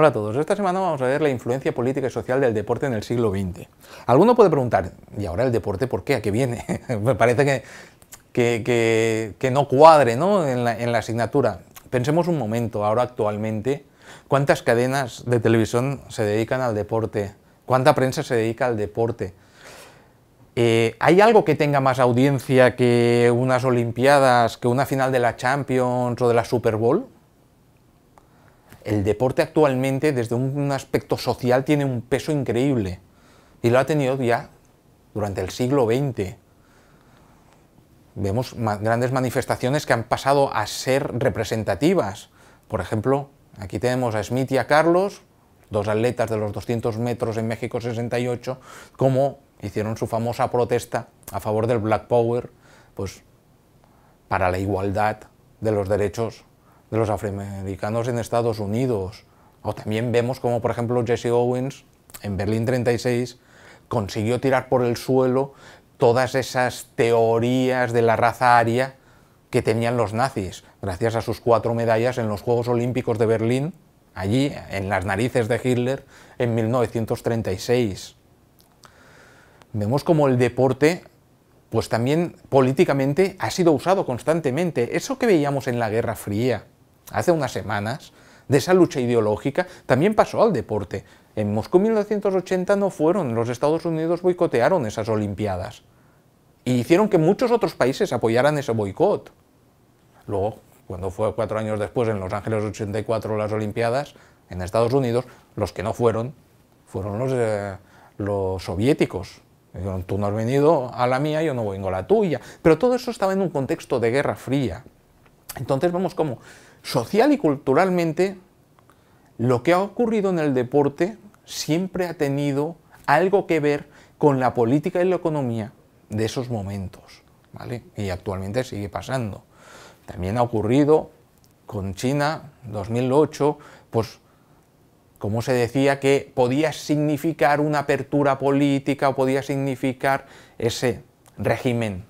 Hola a todos, esta semana vamos a ver la influencia política y social del deporte en el siglo XX. Alguno puede preguntar, ¿y ahora el deporte por qué? ¿A qué viene? Me parece que, que, no cuadre En, la, asignatura. Pensemos un momento, ahora actualmente, ¿cuántas cadenas de televisión se dedican al deporte? ¿Cuánta prensa se dedica al deporte? Eh, ¿Hay algo que tenga más audiencia que unas Olimpiadas, que una final de la Champions o de la Super Bowl? el deporte actualmente desde un aspecto social tiene un peso increíble y lo ha tenido ya durante el siglo XX. Vemos grandes manifestaciones que han pasado a ser representativas. Por ejemplo, aquí tenemos a Smith y a Carlos, dos atletas de los 200 metros en México 68, como hicieron su famosa protesta a favor del Black Power, pues para la igualdad de los derechos de los afroamericanos en Estados Unidos. O también vemos como, por ejemplo, Jesse Owens en Berlín 36 consiguió tirar por el suelo todas esas teorías de la raza aria que tenían los nazis, gracias a sus cuatro medallas en los Juegos Olímpicos de Berlín, allí, en las narices de Hitler, en 1936. Vemos como el deporte, pues también políticamente, ha sido usado constantemente. Eso que veíamos en la Guerra Fría, hace unas semanas, de esa lucha ideológica, también pasó al deporte. En Moscú 1980 no fueron, los Estados Unidos boicotearon esas Olimpiadas. Y hicieron que muchos otros países apoyaran ese boicot. Luego, cuando fue cuatro años después, en Los Ángeles 84, las Olimpiadas, en Estados Unidos, los que no fueron, fueron eh, los, soviéticos. Dijeron, tú no has venido a la mía, yo no vengo a la tuya. Pero todo eso estaba en un contexto de guerra fría. Entonces vemos cómo Social y culturalmente, lo que ha ocurrido en el deporte siempre ha tenido algo que ver con la política y la economía de esos momentos, ¿vale? Y actualmente sigue pasando. También ha ocurrido con China 2008, pues como se decía que podía significar una apertura política o podía significar ese régimen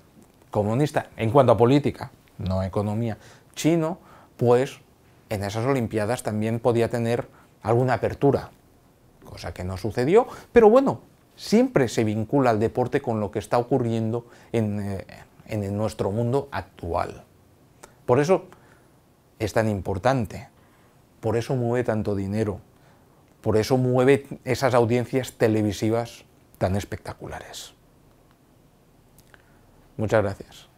comunista en cuanto a política, no economía chino, pues en esas Olimpiadas también podía tener alguna apertura, cosa que no sucedió, pero bueno, siempre se vincula el deporte con lo que está ocurriendo en, eh, en nuestro mundo actual. Por eso es tan importante, por eso mueve tanto dinero, por eso mueve esas audiencias televisivas tan espectaculares. Muchas gracias.